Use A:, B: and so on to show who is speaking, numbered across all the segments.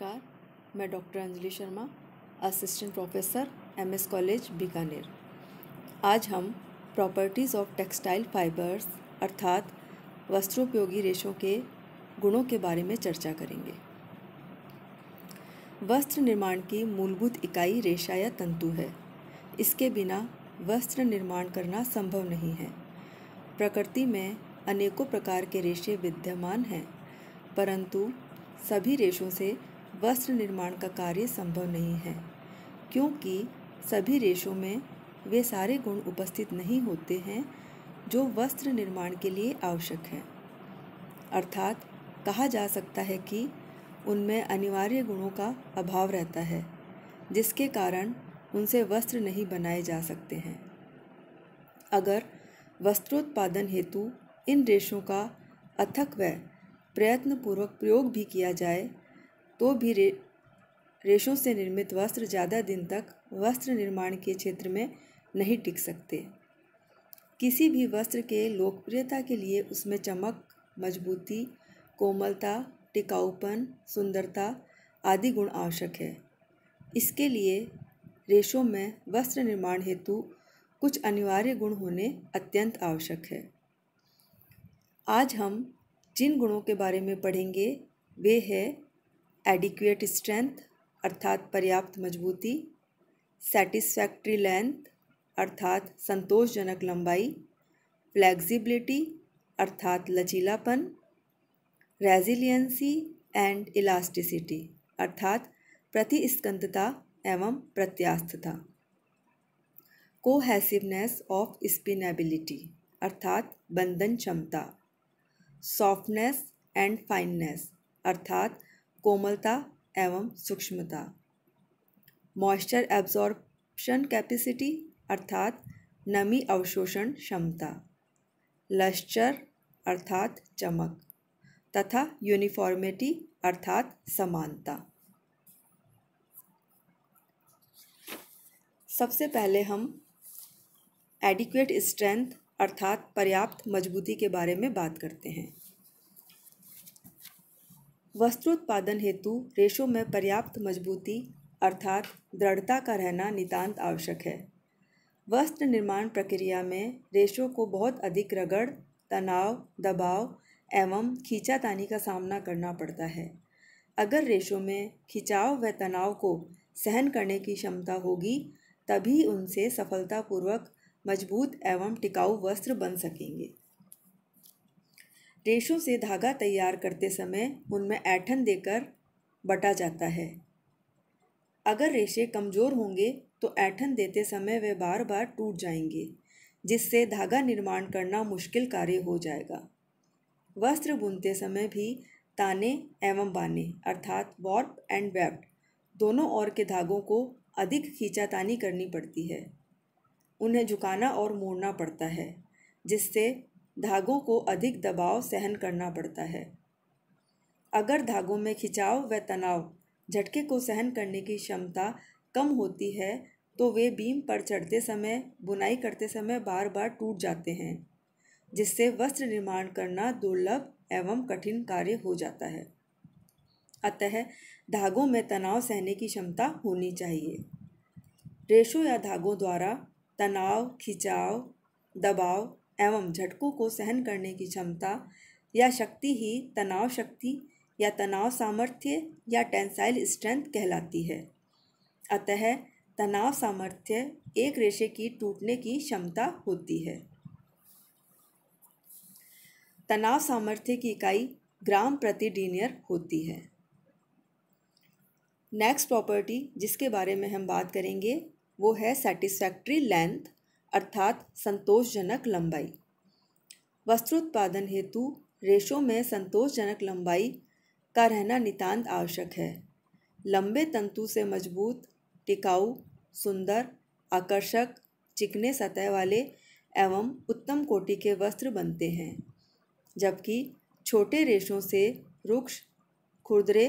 A: नमस्कार मैं doctor Anjali Sharma assistant professor MS college Bikaner आज हम प्रॉपर्टीज़ ऑफ टेक्सटाइल फाइबर्स अर्थात वस्त्रोपयोगी रेशों के गुणों के बारे में चर्चा करेंगे वस्त्र निर्माण की मूलभूत इकाई रेशा या तंतु है इसके बिना वस्त्र निर्माण करना संभव नहीं है प्रकृति में अनेकों प्रकार के रेशे विद्यमान हैं परंतु सभी रेशों से वस्त्र निर्माण का कार्य संभव नहीं है क्योंकि सभी रेशों में वे सारे गुण उपस्थित नहीं होते हैं जो वस्त्र निर्माण के लिए आवश्यक हैं अर्थात कहा जा सकता है कि उनमें अनिवार्य गुणों का अभाव रहता है जिसके कारण उनसे वस्त्र नहीं बनाए जा सकते हैं अगर वस्त्रोत्पादन हेतु इन रेशों का अथक व प्रयत्नपूर्वक प्रयोग भी किया जाए तो भी रे रेशों से निर्मित वस्त्र ज़्यादा दिन तक वस्त्र निर्माण के क्षेत्र में नहीं टिक सकते किसी भी वस्त्र के लोकप्रियता के लिए उसमें चमक मजबूती कोमलता टिकाऊपन सुंदरता आदि गुण आवश्यक है इसके लिए रेशों में वस्त्र निर्माण हेतु कुछ अनिवार्य गुण होने अत्यंत आवश्यक है आज हम जिन गुणों के बारे में पढ़ेंगे वे है एडिक्वेट स्ट्रेंथ अर्थात पर्याप्त मजबूती सेटिस्फैक्ट्री लेंथ अर्थात संतोषजनक लंबाई फ्लैक्सिबिलिटी अर्थात लचीलापन रेजिलियंसी एंड इलास्टिसिटी अर्थात प्रतिस्कंदता एवं प्रत्यास्थता कोहेसिवनेस ऑफ स्पिनेबिलिटी अर्थात बंधन क्षमता सॉफ्टनेस एंड फाइननेस अर्थात कोमलता एवं सूक्ष्मता मॉइस्चर एब्जॉर्प्शन कैपेसिटी अर्थात नमी अवशोषण क्षमता लश्चर अर्थात चमक तथा यूनिफॉर्मिटी अर्थात समानता सबसे पहले हम एडिक्वेट स्ट्रेंथ अर्थात पर्याप्त मजबूती के बारे में बात करते हैं वस्त्रोत्पादन हेतु रेशों में पर्याप्त मजबूती अर्थात दृढ़ता का रहना नितांत आवश्यक है वस्त्र निर्माण प्रक्रिया में रेशों को बहुत अधिक रगड़ तनाव दबाव एवं खींचातानी का सामना करना पड़ता है अगर रेशों में खिंचाव व तनाव को सहन करने की क्षमता होगी तभी उनसे सफलतापूर्वक मजबूत एवं टिकाऊ वस्त्र बन सकेंगे रेशों से धागा तैयार करते समय उनमें ऐठन देकर बटा जाता है अगर रेशे कमज़ोर होंगे तो ऐठन देते समय वे बार बार टूट जाएंगे जिससे धागा निर्माण करना मुश्किल कार्य हो जाएगा वस्त्र बुनते समय भी ताने एवं बाने अर्थात वॉर्प एंड वेब्ड दोनों ओर के धागों को अधिक खींचातानी करनी पड़ती है उन्हें झुकाना और मोड़ना पड़ता है जिससे धागों को अधिक दबाव सहन करना पड़ता है अगर धागों में खिंचाव व तनाव झटके को सहन करने की क्षमता कम होती है तो वे बीम पर चढ़ते समय बुनाई करते समय बार बार टूट जाते हैं जिससे वस्त्र निर्माण करना दुर्लभ एवं कठिन कार्य हो जाता है अतः धागों में तनाव सहने की क्षमता होनी चाहिए रेशों या धागों द्वारा तनाव खिंचाव दबाव एवं झटकों को सहन करने की क्षमता या शक्ति ही तनाव शक्ति या तनाव सामर्थ्य या टेंसाइल स्ट्रेंथ कहलाती है अतः तनाव सामर्थ्य एक रेशे की टूटने की क्षमता होती है तनाव सामर्थ्य की इकाई ग्राम प्रति डीनियर होती है नेक्स्ट प्रॉपर्टी जिसके बारे में हम बात करेंगे वो है सेटिस्फैक्ट्री लेंथ अर्थात संतोषजनक लंबाई वस्त्रोत्पादन हेतु रेशों में संतोषजनक लंबाई का रहना नितांत आवश्यक है लंबे तंतु से मजबूत टिकाऊ सुंदर आकर्षक चिकने सतह वाले एवं उत्तम कोटि के वस्त्र बनते हैं जबकि छोटे रेशों से रुक्ष खुरदरे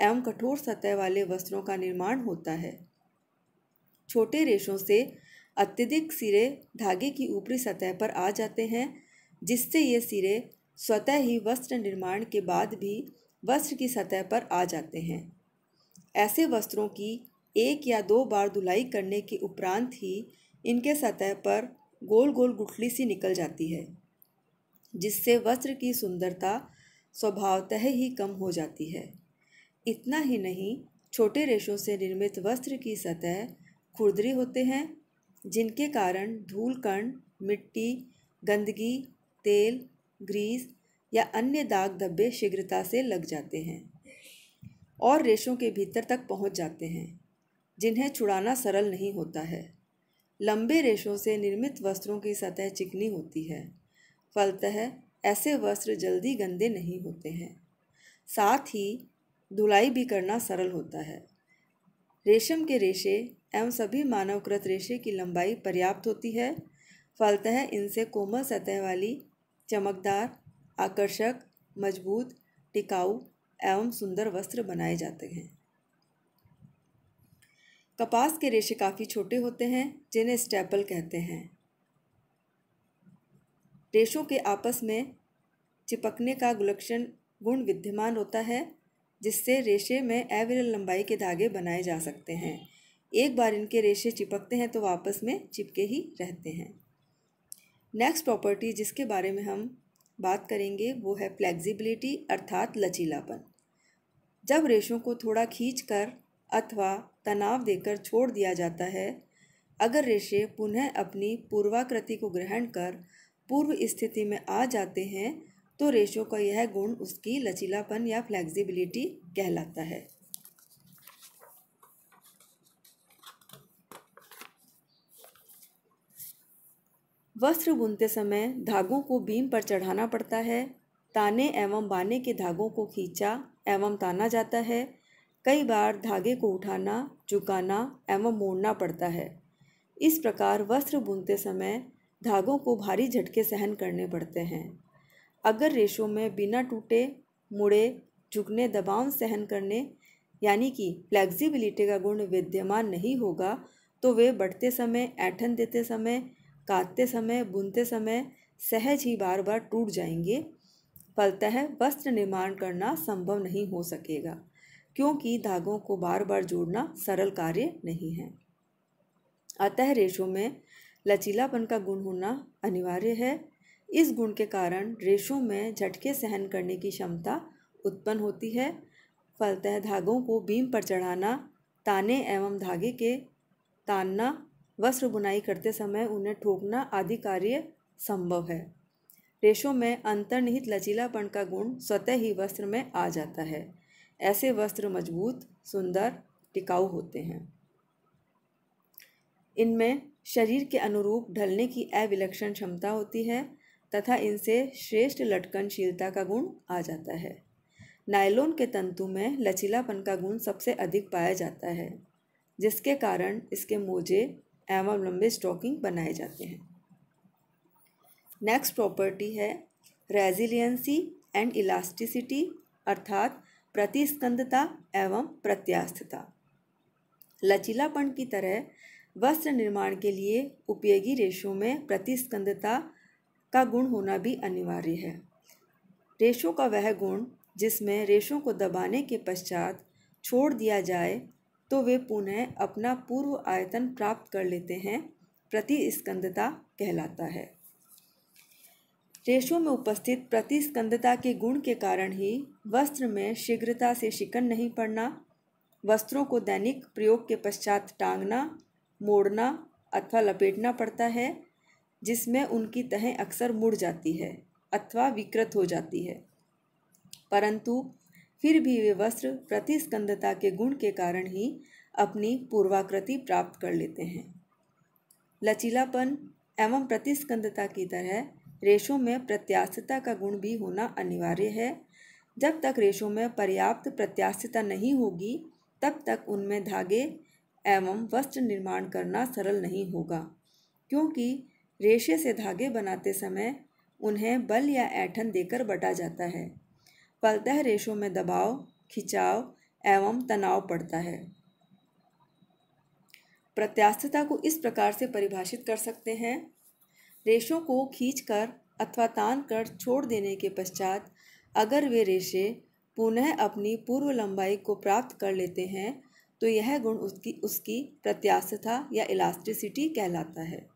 A: एवं कठोर सतह वाले वस्त्रों का निर्माण होता है छोटे रेशों से अत्यधिक सिरे धागे की ऊपरी सतह पर आ जाते हैं जिससे ये सिरे स्वतः ही वस्त्र निर्माण के बाद भी वस्त्र की सतह पर आ जाते हैं ऐसे वस्त्रों की एक या दो बार धुलाई करने के उपरांत ही इनके सतह पर गोल गोल गुठली सी निकल जाती है जिससे वस्त्र की सुंदरता स्वभावतः ही कम हो जाती है इतना ही नहीं छोटे रेशों से निर्मित वस्त्र की सतह खुरदरी होते हैं जिनके कारण धूल कण मिट्टी गंदगी तेल ग्रीस या अन्य दाग धब्बे शीघ्रता से लग जाते हैं और रेशों के भीतर तक पहुंच जाते हैं जिन्हें छुड़ाना सरल नहीं होता है लंबे रेशों से निर्मित वस्त्रों की सतह चिकनी होती है फलतः ऐसे वस्त्र जल्दी गंदे नहीं होते हैं साथ ही धुलाई भी करना सरल होता है रेशम के रेशे एवं सभी मानवकृत रेशे की लंबाई पर्याप्त होती है फलतः इनसे कोमल सतह वाली चमकदार आकर्षक मजबूत टिकाऊ एवं सुंदर वस्त्र बनाए जाते हैं कपास के रेशे काफ़ी छोटे होते हैं जिन्हें स्टेपल कहते हैं रेशों के आपस में चिपकने का गुलक्षण गुण विद्यमान होता है जिससे रेशे में अविरल लंबाई के धागे बनाए जा सकते हैं एक बार इनके रेशे चिपकते हैं तो आपस में चिपके ही रहते हैं नेक्स्ट प्रॉपर्टी जिसके बारे में हम बात करेंगे वो है फ्लेक्सिबिलिटी अर्थात लचीलापन जब रेशों को थोड़ा खींच कर अथवा तनाव देकर छोड़ दिया जाता है अगर रेशे पुनः अपनी पूर्वाकृति को ग्रहण कर पूर्व स्थिति में आ जाते हैं तो रेशों का यह गुण उसकी लचीलापन या फ्लेक्सिबिलिटी कहलाता है वस्त्र बुनते समय धागों को बीम पर चढ़ाना पड़ता है ताने एवं बाने के धागों को खींचा एवं ताना जाता है कई बार धागे को उठाना झुकाना एवं मोड़ना पड़ता है इस प्रकार वस्त्र बुनते समय धागों को भारी झटके सहन करने पड़ते हैं अगर रेशों में बिना टूटे मुड़े झुकने दबाव सहन करने यानी कि फ्लेक्सिबिलिटी का गुण विद्यमान नहीं होगा तो वे बढ़ते समय ऐठन देते समय काटते समय बुनते समय सहज ही बार बार टूट जाएंगे फलतः वस्त्र निर्माण करना संभव नहीं हो सकेगा क्योंकि धागों को बार बार जोड़ना सरल कार्य नहीं है अतः रेशों में लचीलापन का गुण होना अनिवार्य है इस गुण के कारण रेशों में झटके सहन करने की क्षमता उत्पन्न होती है फलतः धागों को बीम पर चढ़ाना ताने एवं धागे के तानना वस्त्र बुनाई करते समय उन्हें ठोकना आदि कार्य संभव है रेशों में अंतर्निहित लचीलापन का गुण स्वतः ही वस्त्र में आ जाता है ऐसे वस्त्र मजबूत सुंदर टिकाऊ होते हैं इनमें शरीर के अनुरूप ढलने की अविलक्षण क्षमता होती है तथा इनसे श्रेष्ठ लटकनशीलता का गुण आ जाता है नायलोन के तंतु में लचीलापन का गुण सबसे अधिक पाया जाता है जिसके कारण इसके मोजे एवं लंबे स्टॉकिंग बनाए जाते हैं नेक्स्ट प्रॉपर्टी है रेजिलियंसी एंड इलास्टिसिटी अर्थात प्रतिस्कंदता एवं प्रत्यास्थता लचीलापन की तरह वस्त्र निर्माण के लिए उपयोगी रेशों में प्रतिस्कंदता का गुण होना भी अनिवार्य है रेशों का वह गुण जिसमें रेशों को दबाने के पश्चात छोड़ दिया जाए तो वे पुनः अपना पूर्व आयतन प्राप्त कर लेते हैं प्रतिस्कंदता कहलाता है रेशों में उपस्थित प्रतिस्कंदता के गुण के कारण ही वस्त्र में शीघ्रता से शिकन नहीं पड़ना वस्त्रों को दैनिक प्रयोग के पश्चात टांगना मोड़ना अथवा लपेटना पड़ता है जिसमें उनकी तहें अक्सर मुड़ जाती है अथवा विकृत हो जाती है परंतु फिर भी वे वस्त्र प्रतिस्कंदता के गुण के कारण ही अपनी पूर्वाकृति प्राप्त कर लेते हैं लचीलापन एवं प्रतिस्कंदता की तरह रेशों में प्रत्यास्थता का गुण भी होना अनिवार्य है जब तक रेशों में पर्याप्त प्रत्यास्थता नहीं होगी तब तक उनमें धागे एवं वस्त्र निर्माण करना सरल नहीं होगा क्योंकि रेशे से धागे बनाते समय उन्हें बल या ऐठन देकर बटा जाता है फलतः रेशों में दबाव खिंचाव एवं तनाव पड़ता है प्रत्यास्थता को इस प्रकार से परिभाषित कर सकते हैं रेशों को खींचकर अथवा तान कर छोड़ देने के पश्चात अगर वे रेशे पुनः अपनी पूर्व लंबाई को प्राप्त कर लेते हैं तो यह गुण उसकी उसकी प्रत्यास्थता या इलास्टिसिटी कहलाता है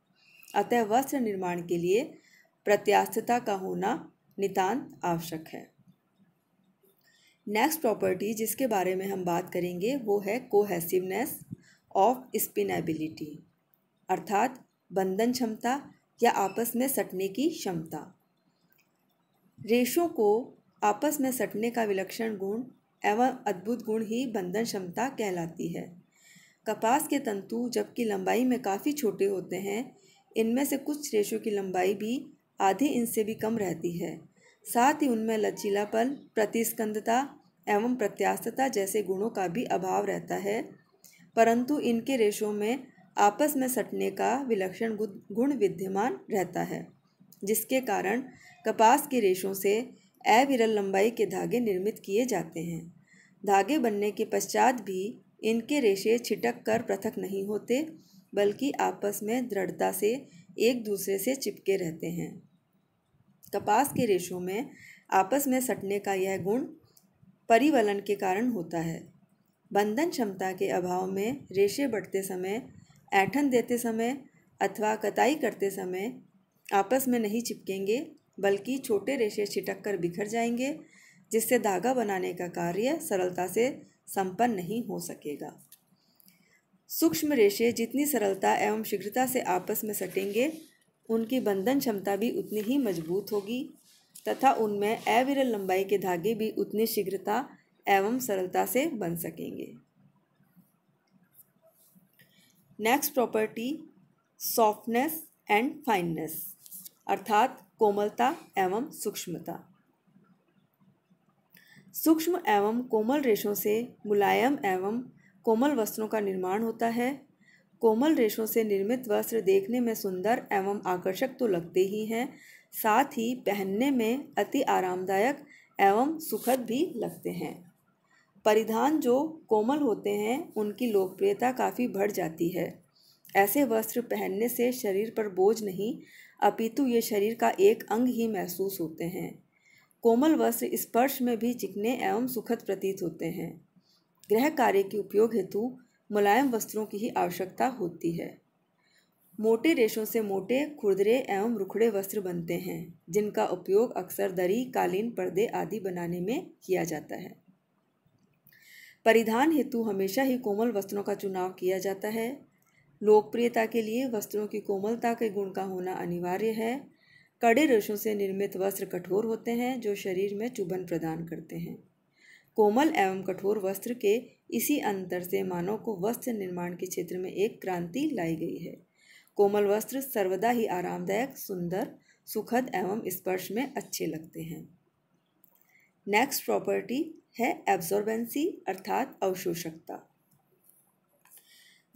A: अतः वस्त्र निर्माण के लिए प्रत्यास्थता का होना नितांत आवश्यक है नेक्स्ट प्रॉपर्टी जिसके बारे में हम बात करेंगे वो है कोहेसिवनेस ऑफ स्पिनेबिलिटी अर्थात बंधन क्षमता या आपस में सटने की क्षमता रेशों को आपस में सटने का विलक्षण गुण एवं अद्भुत गुण ही बंधन क्षमता कहलाती है कपास के तंतु जबकि लंबाई में काफ़ी छोटे होते हैं इनमें से कुछ रेशों की लंबाई भी आधे इंच से भी कम रहती है साथ ही उनमें लचीलापन प्रतिस्कंदता एवं प्रत्यास्थता जैसे गुणों का भी अभाव रहता है परंतु इनके रेशों में आपस में सटने का विलक्षण गुण विद्यमान रहता है जिसके कारण कपास के रेशों से अविरल लंबाई के धागे निर्मित किए जाते हैं धागे बनने के पश्चात भी इनके रेशे छिटक कर पृथक नहीं होते बल्कि आपस में दृढ़ता से एक दूसरे से चिपके रहते हैं कपास के रेशों में आपस में सटने का यह गुण परिवलन के कारण होता है बंधन क्षमता के अभाव में रेशे बढ़ते समय ऐठन देते समय अथवा कताई करते समय आपस में नहीं चिपकेंगे बल्कि छोटे रेशे छिटक कर बिखर जाएंगे जिससे धागा बनाने का कार्य सरलता से संपन्न नहीं हो सकेगा सूक्ष्म रेशे जितनी सरलता एवं शीघ्रता से आपस में सटेंगे उनकी बंधन क्षमता भी उतनी ही मजबूत होगी तथा उनमें अविरल लंबाई के धागे भी उतनी शीघ्रता एवं सरलता से बन सकेंगे next property softness and fineness अर्थात कोमलता एवं सूक्ष्मता सूक्ष्म एवं कोमल रेशों से मुलायम एवं कोमल वस्त्रों का निर्माण होता है कोमल रेशों से निर्मित वस्त्र देखने में सुंदर एवं आकर्षक तो लगते ही हैं साथ ही पहनने में अति आरामदायक एवं सुखद भी लगते हैं परिधान जो कोमल होते हैं उनकी लोकप्रियता काफ़ी बढ़ जाती है ऐसे वस्त्र पहनने से शरीर पर बोझ नहीं अपितु ये शरीर का एक अंग ही महसूस होते हैं कोमल वस्त्र स्पर्श में भी चिकने एवं सुखद प्रतीत होते हैं गृह कार्य के उपयोग हेतु मुलायम वस्त्रों की ही आवश्यकता होती है मोटे रेशों से मोटे खुरदरे एवं रुखड़े वस्त्र बनते हैं जिनका उपयोग अक्सर दरी कालीन पर्दे आदि बनाने में किया जाता है परिधान हेतु हमेशा ही कोमल वस्त्रों का चुनाव किया जाता है लोकप्रियता के लिए वस्त्रों की कोमलता के गुण का होना अनिवार्य है कड़े रेशों से निर्मित वस्त्र कठोर होते हैं जो शरीर में चुभन प्रदान करते हैं कोमल एवं कठोर वस्त्र के इसी अंतर से मानव को वस्त्र निर्माण के क्षेत्र में एक क्रांति लाई गई है कोमल वस्त्र सर्वदा ही आरामदायक सुंदर सुखद एवं स्पर्श में अच्छे लगते हैं नेक्स्ट प्रॉपर्टी है एब्जॉर्बेंसी अर्थात अवशोषकता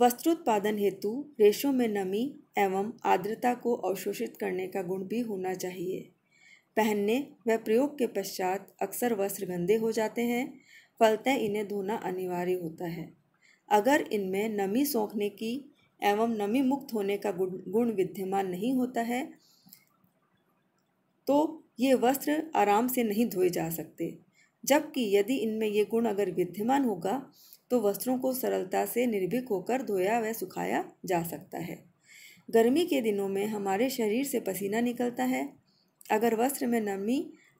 A: वस्त्रोत्पादन हेतु रेशों में नमी एवं आर्द्रता को अवशोषित करने का गुण भी होना चाहिए पहनने व प्रयोग के पश्चात अक्सर वस्त्र गंदे हो जाते हैं फलतः इन्हें धोना अनिवार्य होता है अगर इनमें नमी सोखने की एवं नमी मुक्त होने का गुण गुण विद्यमान नहीं होता है तो ये वस्त्र आराम से नहीं धोए जा सकते जबकि यदि इनमें ये गुण अगर विद्यमान होगा तो वस्त्रों को सरलता से निर्भीक होकर धोया व सुखाया जा सकता है गर्मी के दिनों में हमारे शरीर से पसीना निकलता है अगर वस्त्र में नमी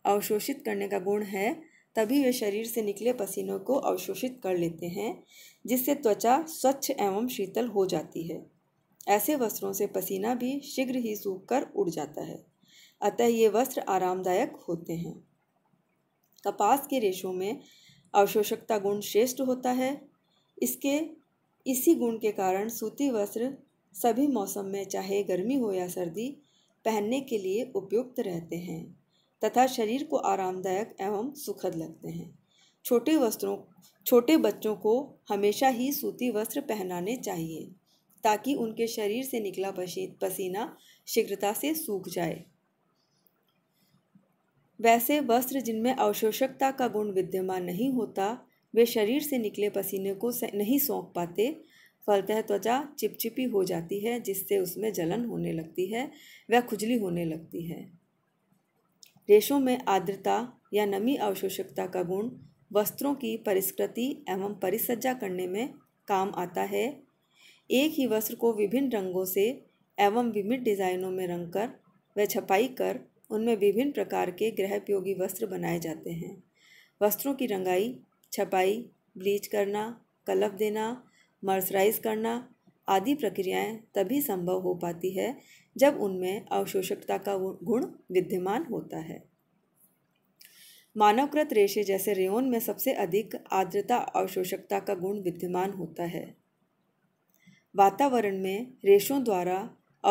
A: अवशोषित करने का गुण है तभी वे शरीर से निकले पसीनों को अवशोषित कर लेते हैं जिससे त्वचा स्वच्छ एवं शीतल हो जाती है ऐसे वस्त्रों से पसीना भी शीघ्र ही सूख कर उड़ जाता है अतः ये वस्त्र आरामदायक होते हैं कपास के रेशों में अवशोषकता गुण श्रेष्ठ होता है इसके इसी गुण के कारण सूती वस्त्र सभी मौसम में चाहे गर्मी हो या सर्दी पहनने के लिए उपयुक्त रहते हैं तथा शरीर को आरामदायक एवं सुखद लगते हैं छोटे वस्त्रों छोटे बच्चों को हमेशा ही सूती वस्त्र पहनाने चाहिए ताकि उनके शरीर से निकला पसीना शीघ्रता से सूख जाए वैसे वस्त्र जिनमें अवशोषकता का गुण विद्यमान नहीं होता वे शरीर से निकले पसीने को नहीं सौंप पाते फलतः त्वचा चिपचिपी हो जाती है जिससे उसमें जलन होने लगती है वह खुजली होने लगती है रेशों में आर्द्रता या नमी अवशोषकता का गुण वस्त्रों की परिष्कृति एवं परिसज्जा करने में काम आता है एक ही वस्त्र को विभिन्न रंगों से एवं विभिन्न डिज़ाइनों में रंग कर व छपाई कर उनमें विभिन्न प्रकार के गृहपयोगी वस्त्र बनाए जाते हैं वस्त्रों की रंगाई छपाई ब्लीच करना कलप देना मर्सराइज करना आदि प्रक्रियाएं तभी संभव हो पाती है जब उनमें अवशोषकता का गुण विद्यमान होता है मानवकृत रेशे जैसे रेओन में सबसे अधिक आर्द्रता अवशोषकता का गुण विद्यमान होता है वातावरण में रेशों द्वारा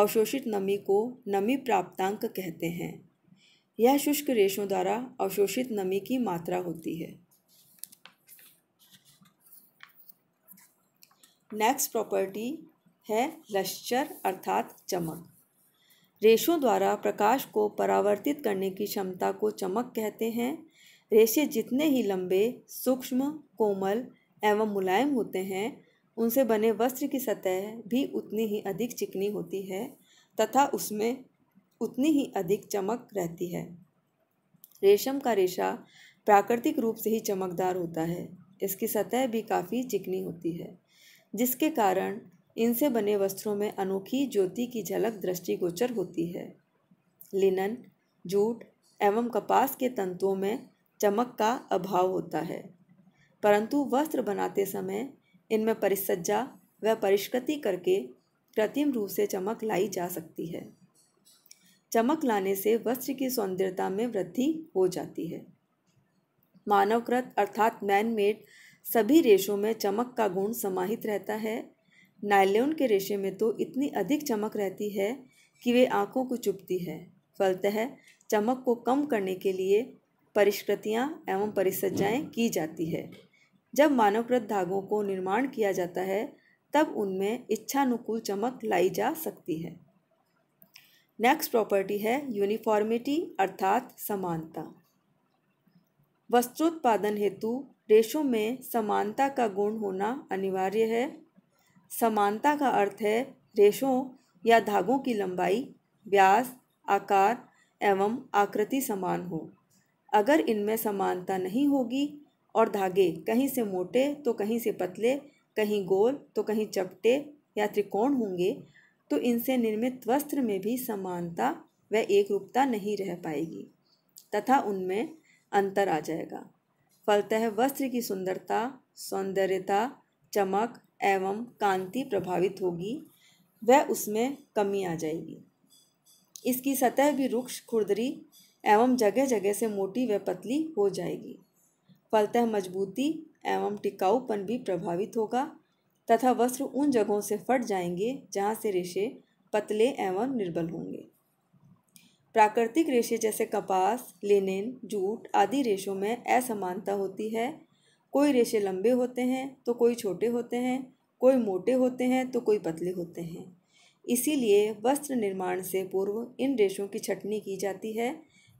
A: अवशोषित नमी को नमी प्राप्तांक कहते हैं यह शुष्क रेशों द्वारा अवशोषित नमी की मात्रा होती है नेक्स्ट प्रॉपर्टी है लश्चर अर्थात चमक रेशों द्वारा प्रकाश को परावर्तित करने की क्षमता को चमक कहते हैं रेशे जितने ही लंबे सूक्ष्म कोमल एवं मुलायम होते हैं उनसे बने वस्त्र की सतह भी उतनी ही अधिक चिकनी होती है तथा उसमें उतनी ही अधिक चमक रहती है रेशम का रेशा प्राकृतिक रूप से ही चमकदार होता है इसकी सतह भी काफ़ी चिकनी होती है जिसके कारण इनसे बने वस्त्रों में अनोखी ज्योति की झलक दृष्टिगोचर होती है लिनन जूट एवं कपास के तंतुओं में चमक का अभाव होता है परंतु वस्त्र बनाते समय इनमें परिसज्जा व परिष्कृति करके कृत्रिम रूप से चमक लाई जा सकती है चमक लाने से वस्त्र की सौंदर्यता में वृद्धि हो जाती है मानवकृत अर्थात मैन मेड सभी रेशों में चमक का गुण समाहित रहता है नायलोन के रेशे में तो इतनी अधिक चमक रहती है कि वे आँखों को चुपती है फलतः चमक को कम करने के लिए परिष्कृतियाँ एवं परिसज्जाएँ की जाती है जब मानवकृत धागों को निर्माण किया जाता है तब उनमें इच्छानुकूल चमक लाई जा सकती है नेक्स्ट प्रॉपर्टी है यूनिफॉर्मिटी अर्थात समानता वस्त्रोत्पादन हेतु देशों में समानता का गुण होना अनिवार्य है समानता का अर्थ है रेशों या धागों की लंबाई व्यास आकार एवं आकृति समान हो अगर इनमें समानता नहीं होगी और धागे कहीं से मोटे तो कहीं से पतले कहीं गोल तो कहीं चपटे या त्रिकोण होंगे तो इनसे निर्मित वस्त्र में भी समानता व एकरूपता नहीं रह पाएगी तथा उनमें अंतर आ जाएगा फलतः वस्त्र की सुंदरता सौंदर्यता चमक एवं कांति प्रभावित होगी वह उसमें कमी आ जाएगी इसकी सतह भी रुक्ष खुरदरी एवं जगह जगह से मोटी व पतली हो जाएगी फलतः मजबूती एवं टिकाऊपन भी प्रभावित होगा तथा वस्त्र उन जगहों से फट जाएंगे जहाँ से रेशे पतले एवं निर्बल होंगे प्राकृतिक रेशे जैसे कपास लेनिन जूट आदि रेशों में असमानता होती है कोई रेशे लंबे होते हैं तो कोई छोटे होते हैं कोई मोटे होते हैं तो कोई पतले होते हैं इसीलिए वस्त्र निर्माण से पूर्व इन रेशों की छटनी की जाती है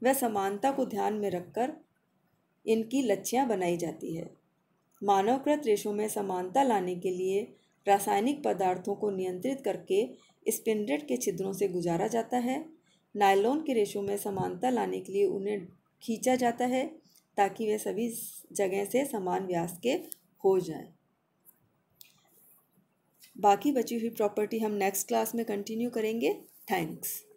A: व समानता को ध्यान में रखकर इनकी लच्छियाँ बनाई जाती है मानवकृत रेशों में समानता लाने के लिए रासायनिक पदार्थों को नियंत्रित करके स्पिनरेट के छिद्रों से गुजारा जाता है नायलॉन के रेशों में समानता लाने के लिए उन्हें खींचा जाता है ताकि वे सभी जगह से समान व्यास के हो जाएं। बाकी बची हुई प्रॉपर्टी हम नेक्स्ट क्लास में कंटिन्यू करेंगे थैंक्स